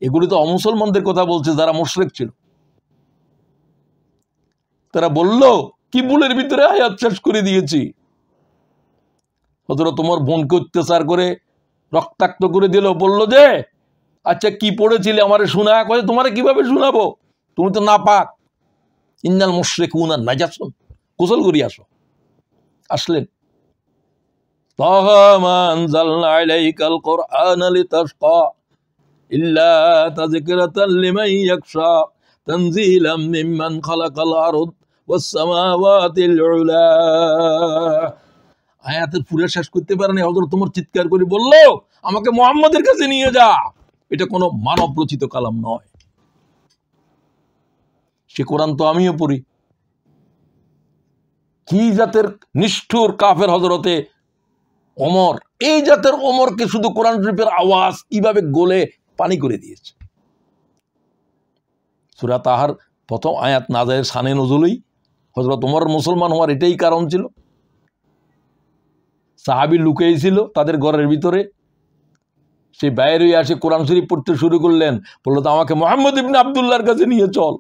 Speaker 1: এগুলি তো অমুসলমানদের কথা বলছে যারা মুশরেক ছিল তারা বলল কি বুলের ভিতরে আয়াত শেষ করে দিয়েছি অথবা তোমার বোনকে অত্যাচার করে রক্তাক্ত করে দিল বলল যে আচ্ছা কি পড়েছিলে আমার শোনা কয়ে তোমারে কিভাবে শোনাবো তুমি তো না পাক ইন্দাল মুশরেক উনার নাজাসুন গোসল করি আসো আসলেন আয়াতের পুরে শেষ করতে পারেনি হজরত তোমার চিৎকার করে বললো আমাকে মোহাম্মদের কাছে নিয়ে যা এটা কোনো মানব রচিত কালাম নয় সে কোরআন তো আমিও পড়ি কি জাতের নিষ্ঠুর কাফের হজরতে অমর এই জাতের অমরকে শুধু কোরআন শরীফের আওয়াজ কিভাবে গোলে পানি করে দিয়েছে সুরা তাহার প্রথম আয়াত নাজায়ের সানে নজরুলই হজরত ওমর মুসলমান হওয়ার এটাই কারণ ছিল সাহাবি লুকিয়েছিল তাদের ঘরের ভিতরে সে বাইরে আসে কোরআন শরীফ পড়তে শুরু করলেন বললো তো আমাকে মোহাম্মদ ইবিন আবদুল্লার কাছে নিয়ে চল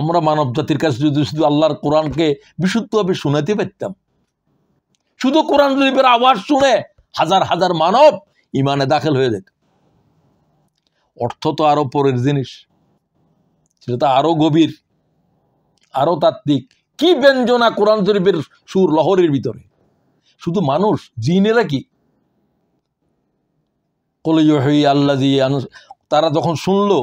Speaker 1: আমরা মানব জাতির কাছে যদি শুধু আল্লাহর কোরআনকে বিশুদ্ধভাবে শোনাতে পারতাম শুধু কোরআন শরীফের আওয়াজ শুনে হাজার হাজার মানব ইমানে দাখিল হয়ে যেত অর্থ তো আরও পরের জিনিস সেটা তো আরও গভীর আরও তাত্ত্বিক কি ব্যঞ্জনা কোরআন শরীফের সুর লহরের ভিতরে শুধু মানুষ জিনেরা কি কলেজ আল্লাহ তারা যখন শুনলো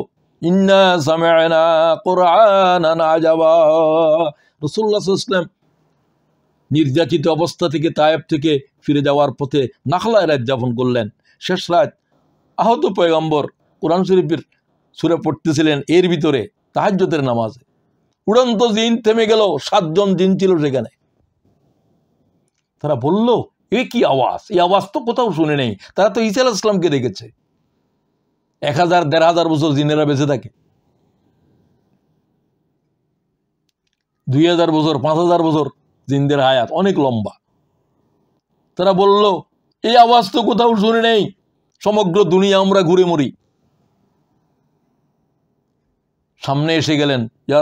Speaker 1: ইসলাম নির্যাতিত অবস্থা থেকে তায়েব থেকে ফিরে যাওয়ার পথে নাখলায় রাত যাপন করলেন শেষ রাত আহত পয়গম্বর কোরআন শরীফের সুরে পড়তেছিলেন এর ভিতরে তাহাজ্যতের নামাজে উড়ন্ত জিন থেমে গেল সাতজন জিন ছিল সেখানে তারা বলল এ কি আওয়াজ এই আওয়াজ তো কোথাও শুনে নেই তারা তো ইসাল ইসলামকে দেখেছে এক হাজার দেড় হাজার বছর জিনেরা বেঁচে থাকে দুই হাজার বছর পাঁচ হাজার বছর জিনদের হায়াত অনেক লম্বা তারা বলল এই আওয়াজ তো কোথাও শুনে নেই সমগ্র দুনিয়া আমরা ঘুরে মরি সামনে এসে গেলেন যা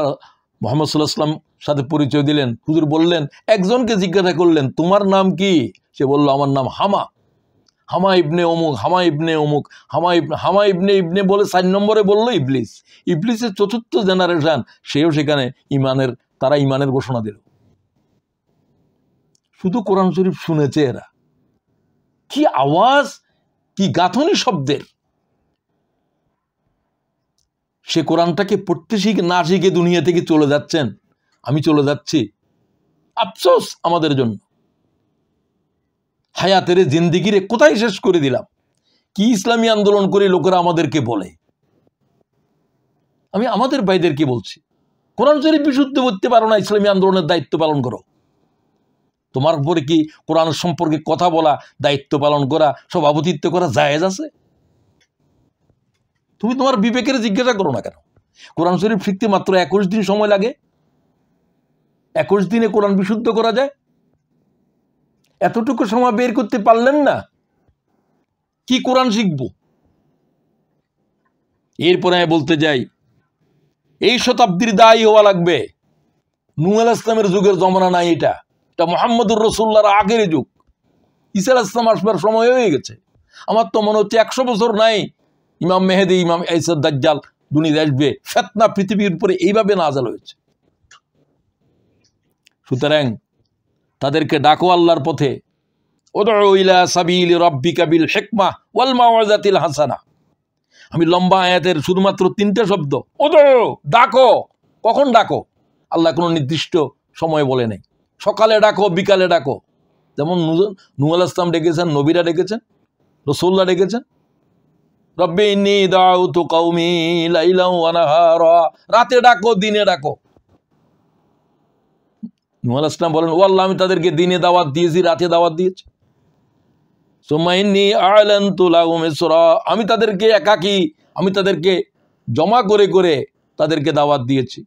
Speaker 1: মোহাম্মদ সাল্লাহাম সাথে পরিচয় দিলেন হুজুর বললেন একজনকে জিজ্ঞাসা করলেন তোমার নাম কি সে বলল আমার নাম হামা হামা ইবনে অমুক হামা ইবনে অমুক হামা হামা ইবনে ইবনে বলে চার নম্বরে বলল ইবলিস ইবলিসের চতুর্থ জেনারেশন সেও সেখানে ইমানের তারা ইমানের ঘোষণা দিল শুধু কোরআন শরীফ শুনেছে এরা কি আওয়াজ কি গাঁথনি শব্দের সে কোরআনটাকে পড়তে শিখে না শিখে দুনিয়া থেকে চলে যাচ্ছেন আমি চলে যাচ্ছি আফসোস আমাদের জন্য হায়াতের জিন্দিগির কোথায় শেষ করে দিলাম কি ইসলামী আন্দোলন করে লোকেরা আমাদেরকে বলে আমি আমাদের ভাইদেরকে বলছি কোরআন শরীফ বিশুদ্ধ করতে পারো না ইসলামী আন্দোলনের দায়িত্ব পালন করো তোমার উপরে কি কোরআন সম্পর্কে কথা বলা দায়িত্ব পালন করা সভাপতিত্ব করা জায়েজ আছে তুমি তোমার বিবেকের জিজ্ঞাসা করো না কেন কোরআন শরীফ ফিরতে মাত্র একুশ দিন সময় লাগে একুশ দিনে কোরআন বিশুদ্ধ করা যায় এতটুকু সময় বের করতে পারলেন না কি কোরআন শিখব এরপরে আমি বলতে যাই এই শতাব্দীর দায়ী হওয়া লাগবে নুয়াল ইসলামের যুগের জমানা নাই এটা এটা মোহাম্মদুর রসুল্লার আগের যুগ ইসাল ইসলাম আসবার সময় হয়ে গেছে আমার তো মনে হচ্ছে একশো বছর নাই ইমাম মেহেদি ইমাম ইসাদ দাজ্জাল দুনিয়া আসবে ফেতনা পৃথিবীর উপরে এইভাবে নাজাল হয়েছে সুতরাং তাদেরকে ডাকো আল্লাহর পথে কাবিল ওয়ালমা হাসানা আমি লম্বা আয়াতের শুধুমাত্র তিনটে শব্দ ডাকো কখন ডাকো আল্লাহ কোনো নির্দিষ্ট সময় বলে নেই সকালে ডাকো বিকালে ডাকো যেমন নুয়াল ইসলাম ডেকেছেন নবীরা ডেকেছেন রসোল্লা ডেকেছেন রব্বিনী দাউ তো কৌমি রাতে ডাকো দিনে ডাকো নুহ ইসলাম বলেন ও আল্লাহ আমি তাদেরকে দিনে দাওয়াত দিয়েছি রাতে দাওয়াত দিয়েছি আমি তাদেরকে একাকী আমি তাদেরকে জমা করে করে তাদেরকে দাওয়াত দিয়েছি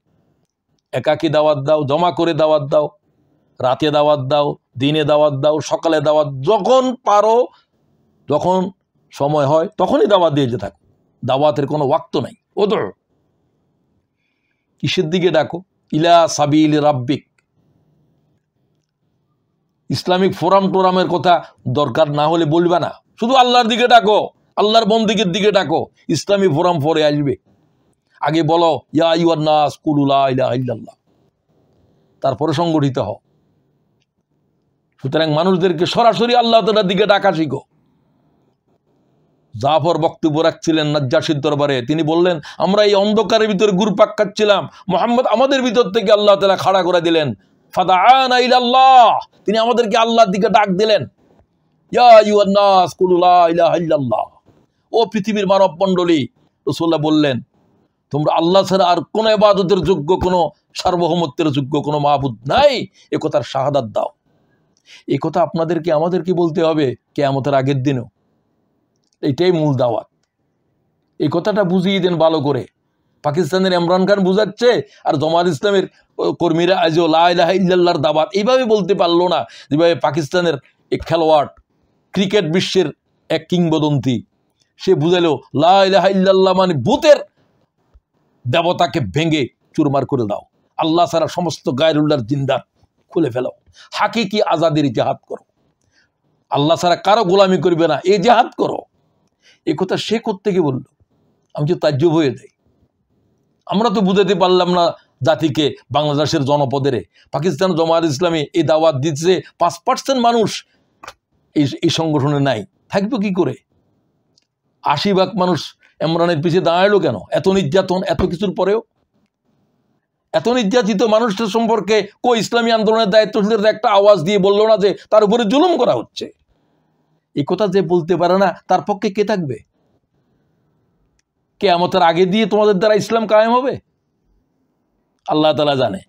Speaker 1: একাকী দাওয়াত দাও জমা করে দাওয়াত দাও রাতে দাওয়াত দাও দিনে দাওয়াত দাও সকালে দাওয়াত যখন পারো যখন সময় হয় তখনই দাওয়াত দিয়ে যেতে থাকো দাওয়াতের কোনো ওয়াক্ত নাই ও তো কিসের দিকে ডাকো ইলা সাবিল রাব্বিক ইসলামিক ফোরাম টোরামের কথা দরকার না হলে বলবে না শুধু আল্লাহর দিকে ডাকো আল্লাহর বন্দিকের দিকে ডাকো ইসলামী ফোরাম পরে আসবে আগে বলো ইয়া ইউর নাস কুলুল্লাহ তারপরে সংগঠিত হও সুতরাং মানুষদেরকে সরাসরি আল্লাহ তালার দিকে ডাকা শিখো জাফর বক্তব্য রাখছিলেন নাজ্জাসির দরবারে তিনি বললেন আমরা এই অন্ধকারের ভিতরে গুরুপাক খাচ্ছিলাম মোহাম্মদ আমাদের ভিতর থেকে আল্লাহ তালা খাড়া করে দিলেন তিনি আমাদেরকে আল্লাহর দিকে ডাক দিলেন ও পৃথিবীর মানব মণ্ডলী রসুল্লাহ বললেন তোমরা আল্লাহ ছাড়া আর কোনো এবাদতের যোগ্য কোনো সার্বভৌমত্বের যোগ্য কোনো মাহবুদ নাই এ কথার শাহাদাত দাও এ কথা আপনাদেরকে আমাদেরকে বলতে হবে কেয়ামতের আগের দিনও এইটাই মূল দাওয়াত এই কথাটা বুঝিয়ে দেন ভালো করে পাকিস্তানের ইমরান খান বুঝাচ্ছে আর জমাত ইসলামের কর্মীরা আজও লাহ ইল্লাল্লাহর দাবাত এইভাবে বলতে পারলো না যেভাবে পাকিস্তানের এক খেলোয়াড় ক্রিকেট বিশ্বের এক কিংবদন্তি সে বুঝাইল লাহ ইল্লাল্লাহ মানে বুতের দেবতাকে ভেঙে চুরমার করে দাও আল্লাহ সারা সমস্ত গায়রুল্লাহর জিন্দা খুলে ফেলাও কি আজাদের জেহাদ করো আল্লাহ সারা কারো গোলামি করবে না এ জেহাদ করো এ কথা সে থেকে বলল আমি যে তাজ্জব হয়ে যাই আমরা তো বুঝাতে পারলাম না জাতিকে বাংলাদেশের জনপদেরে পাকিস্তান জমায়াত ইসলামী এই দাওয়াত দিচ্ছে পাঁচ পার্সেন্ট মানুষ এই এই সংগঠনে নাই থাকবে কি করে আশি ভাগ মানুষ এমরানের পিছিয়ে দাঁড়ালো কেন এত নির্যাতন এত কিছুর পরেও এত নির্যাতিত মানুষের সম্পর্কে কো ইসলামী আন্দোলনের দায়িত্বশীলদের একটা আওয়াজ দিয়ে বলল না যে তার উপরে জুলুম করা হচ্ছে এই কথা যে বলতে পারে না তার পক্ষে কে থাকবে কে আমাদের আগে দিয়ে তোমাদের দ্বারা ইসলাম কায়েম হবে আল্লাহ তালা জানে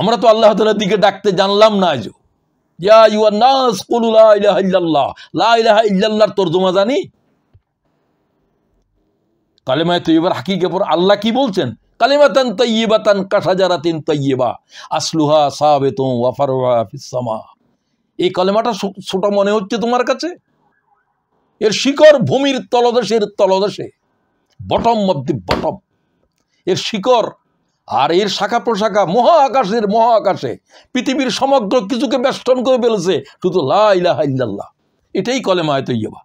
Speaker 1: আমরা তো আল্লাহ তালার দিকে ডাকতে জানলাম না আজও ইল্লাল্লাহর তর্জমা জানি কালেমায় তৈবার হাকিকে পর আল্লাহ কি বলছেন কালেমাতান তৈবাতান কাসাজারাতিন তৈবা আসলুহা সাবেত এই কালেমাটা ছোট মনে হচ্ছে তোমার কাছে এর শিকড় ভূমির তলদেশের তলদেশে বটম অব দি বটম এর শিকড় আর এর শাখা প্রশাখা মহা আকাশের পৃথিবীর সমগ্র কিছুকে বেষ্টন করে ফেলেছে শুধু লাইলাহাল্লাহ এটাই কলেমায় তৈবা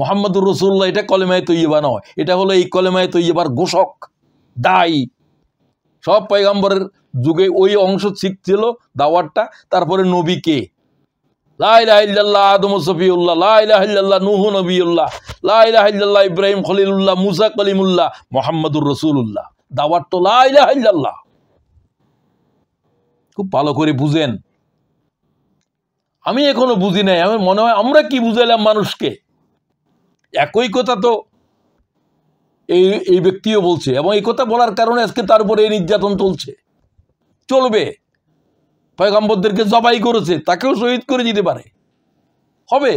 Speaker 1: মোহাম্মদুর রসুল্লাহ এটা কলেমায় তৈবা নয় এটা হলো এই কলেমায় তৈবার ঘোষক দায়ী সব পয়গাম্বরের যুগে ওই অংশ ছিল দাওয়ারটা তারপরে নবী কে আদম ইব্রাহিম মোহাম্মদুর রসুল্লাহ দাওয়াত খুব ভালো করে বুঝেন আমি এখনো বুঝি নাই আমি মনে হয় আমরা কি বুঝাইলাম মানুষকে একই কথা তো এই এই ব্যক্তিও বলছে এবং এই কথা বলার কারণে আজকে তার উপরে এই নির্যাতন চলছে চলবে পয়গম্বরদেরকে জবাই করেছে তাকেও শহীদ করে দিতে পারে হবে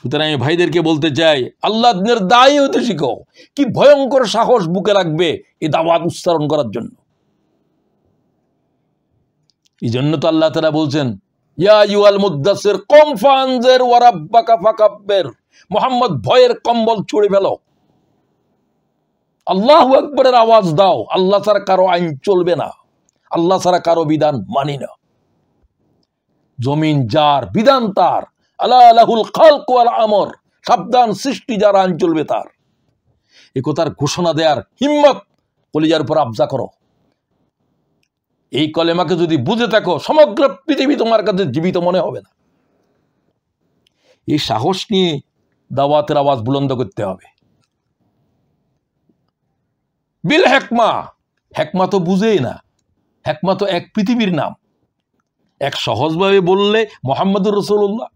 Speaker 1: সুতরাং আমি ভাইদেরকে বলতে চাই আল্লাহ দিনের দায় হতে শিখো কি ভয়ঙ্কর সাহস বুকে রাখবে এই দাওয়াত উচ্চারণ করার জন্য এই জন্য তো আল্লাহ তারা বলছেন মোহাম্মদ ভয়ের কম্বল ছুড়ে ফেল আল্লাহ একবারের আওয়াজ দাও আল্লাহ তার কারো আইন চলবে না আল্লাহ ছাড়া কারো বিধান মানি না জমিন যার বিধান তার আমর সাবধান সৃষ্টি যার আইন চলবে তার এ কথার ঘোষণা দেয়ার হিম্মত কলিজার উপর আবজা করো এই কলেমাকে যদি বুঝে থাকো সমগ্র পৃথিবী তোমার কাছে জীবিত মনে হবে না এই সাহস নিয়ে দাওয়াতের আওয়াজ বুলন্দ করতে হবে বিল হেকমা হেকমা তো বুঝেই না একমাত্র এক পৃথিবীর নাম এক সহজভাবে বললে মোহাম্মদুর রসুল্লাহ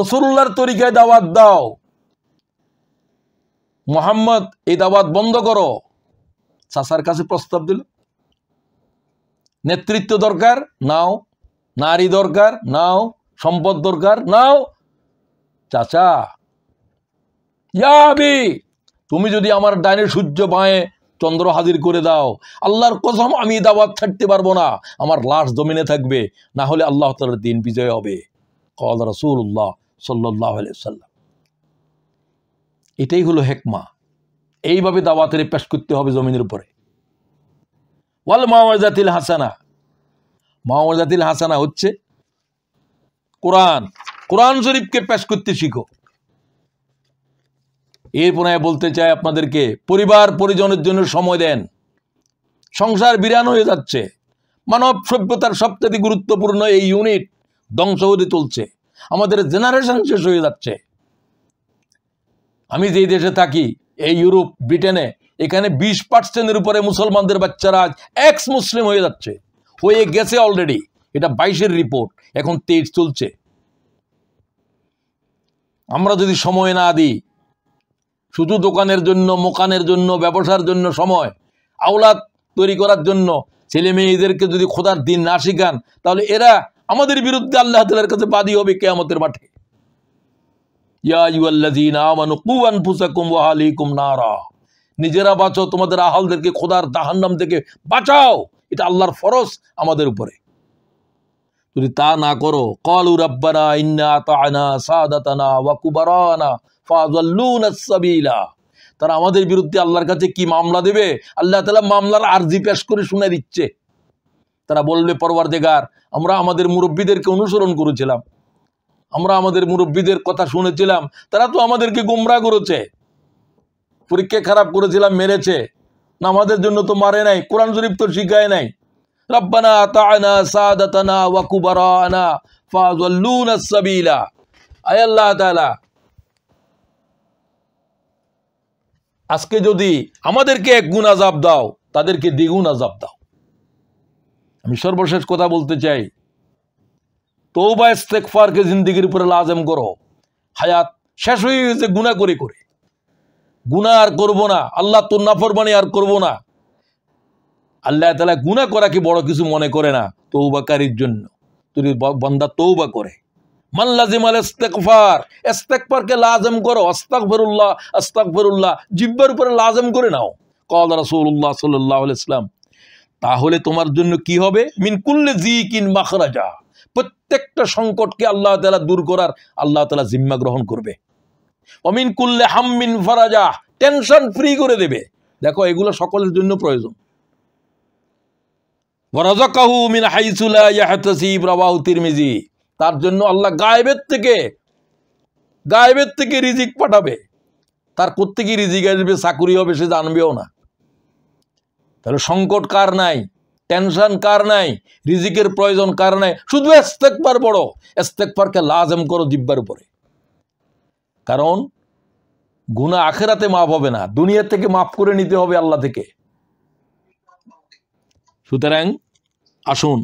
Speaker 1: রসুল্লাহর তরিকায় দাওয়াত দাও মোহাম্মদ এই দাওয়াত বন্ধ করো চাষার কাছে প্রস্তাব দিল নেতৃত্ব দরকার নাও নারী দরকার নাও সম্পদ দরকার নাও চাচা ইয়াবি তুমি যদি আমার ডাইনে সূর্য বাঁয়ে চন্দ্র হাজির করে দাও আল্লাহর কথম আমি দাওয়াত ছাড়তে পারবো না আমার লাশ জমিনে থাকবে না হলে আল্লাহ তালার দিন বিজয় হবে কল রসুল্লাহ সাল্লাহ সাল্লাম এটাই হলো হেকমা এইভাবে দাওয়াতের পেশ করতে হবে জমিনের উপরে ওয়াল মাওয়াজাতিল হাসানা মাওয়াজাতিল হাসানা হচ্ছে কোরআন কোরআন শরীফকে পেশ করতে শিখো এরপরে বলতে চাই আপনাদেরকে পরিবার পরিজনের জন্য সময় দেন সংসার বিরান হয়ে যাচ্ছে মানব সভ্যতার সবচেয়ে গুরুত্বপূর্ণ এই ইউনিট ধ্বংস হতে চলছে আমাদের জেনারেশন শেষ হয়ে যাচ্ছে আমি যেই দেশে থাকি এই ইউরোপ ব্রিটেনে এখানে বিশ পার্সেন্টের উপরে মুসলমানদের বাচ্চারা আজ এক্স মুসলিম হয়ে যাচ্ছে হয়ে গেছে অলরেডি এটা বাইশের রিপোর্ট এখন তেইশ চলছে আমরা যদি সময় না দিই শুধু দোকানের জন্য মোকানের জন্য ব্যবসার জন্য সময় আওলাদ তৈরি করার জন্য ছেলে মেয়েদেরকে যদি খোদার দিন না শিখান তাহলে এরা আমাদের বিরুদ্ধে আল্লাহ তালের কাছে বাদী হবে কেয়ামতের মাঠে নিজেরা বাঁচো তোমাদের আহালদেরকে খোদার দাহান্নাম থেকে বাঁচাও এটা আল্লাহর ফরস আমাদের উপরে যদি তা না করো কলু রাব্বানা ইন্না তানা সাদাতানা ওয়াকুবারানা সাবিলা তারা আমাদের বিরুদ্ধে আল্লাহর কাছে কি মামলা দেবে আল্লাহ তালা মামলার আর্জি পেশ করে শুনে দিচ্ছে তারা বলবে পরবার দেগার আমরা আমাদের মুরব্বীদেরকে অনুসরণ করেছিলাম আমরা আমাদের মুরব্বীদের কথা শুনেছিলাম তারা তো আমাদেরকে গুমরা করেছে পরীক্ষা খারাপ করেছিলাম মেরেছে না আমাদের জন্য তো মারে নাই কোরআন শরীফ তো শিখায় নাই রব্বানা তানা আয় আল্লাহ আজকে যদি আমাদেরকে এক গুণ আজাব দাও তাদেরকে দ্বিগুণ আজাব দাও আমি সর্বশেষ কথা বলতে চাই তৌবা ইস্তেকফারকে জিন্দিগির উপরে লাজেম করো হায়াত শেষ হয়ে গেছে গুণা করে করে গুণা আর করবো না আল্লাহ তোর নাফরবানি আর করবো না আল্লাহ তালা গুণা করা কি বড় কিছু মনে করে না তৌবাকারীর জন্য তুই বন্দা তৌবা করে মাল্লাজিম আল ইস্তেকফার ইস্তেকফারকে লাজম করো জিব্বার উপরে লাজম করে নাও কল তাহলে তোমার জন্য কি হবে মিনকুল্লে জি কিন মাখরাজা প্রত্যেকটা সংকটকে আল্লাহ তালা দূর করার আল্লাহ তালা জিম্মা গ্রহণ করবে অমিন কুল্লে হাম্মিন ফারাজা টেনশন ফ্রি করে দেবে দেখো এগুলো সকলের জন্য প্রয়োজন মিন হাইসুলা ইয়াহতাসিব তিরমিজি তার জন্য আল্লাহ গায়েবের থেকে গায়েবের থেকে রিজিক পাঠাবে তার কোত্থেকে রিজিক আসবে চাকুরি হবে সে জানবেও না তাহলে সংকট কার নাই টেনশন কার নাই রিজিকের প্রয়োজন কার নাই শুধু এস্তেকবার বড় এস্তেকবারকে লাজম করো জিব্বার উপরে কারণ গুণা আখেরাতে মাপ হবে না দুনিয়া থেকে মাফ করে নিতে হবে আল্লাহ থেকে সুতরাং আসুন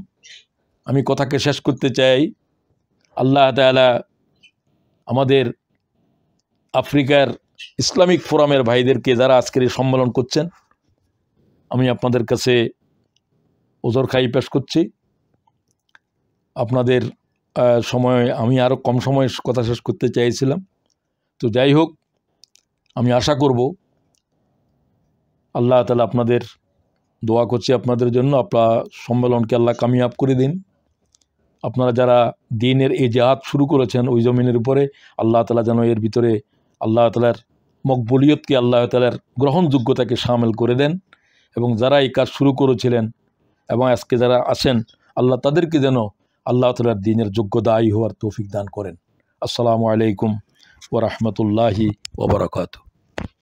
Speaker 1: আমি কথাকে শেষ করতে চাই আল্লাহ তালা আমাদের আফ্রিকার ইসলামিক ফোরামের ভাইদেরকে যারা আজকের এই সম্মেলন করছেন আমি আপনাদের কাছে ওজোর খাই পেশ করছি আপনাদের সময় আমি আরও কম সময়ে কথা শেষ করতে চাইছিলাম তো যাই হোক আমি আশা করব আল্লাহ তালা আপনাদের দোয়া করছি আপনাদের জন্য আপনার সম্মেলনকে আল্লাহ কামিয়াব করে দিন আপনারা যারা দিনের এই জাহাত শুরু করেছেন ওই জমিনের উপরে আল্লাহ তালা যেন এর ভিতরে আল্লাহ তালার মকবলিয়তকে আল্লাহ তালার গ্রহণযোগ্যতাকে সামিল করে দেন এবং যারা এই কাজ শুরু করেছিলেন এবং আজকে যারা আসেন আল্লাহ তাদেরকে যেন আল্লাহ তালার দিনের যোগ্যতা দায়ী হওয়ার তৌফিক দান করেন আসসালামু আলাইকুম ওরহমতুল্লাহি ওবরাকাতু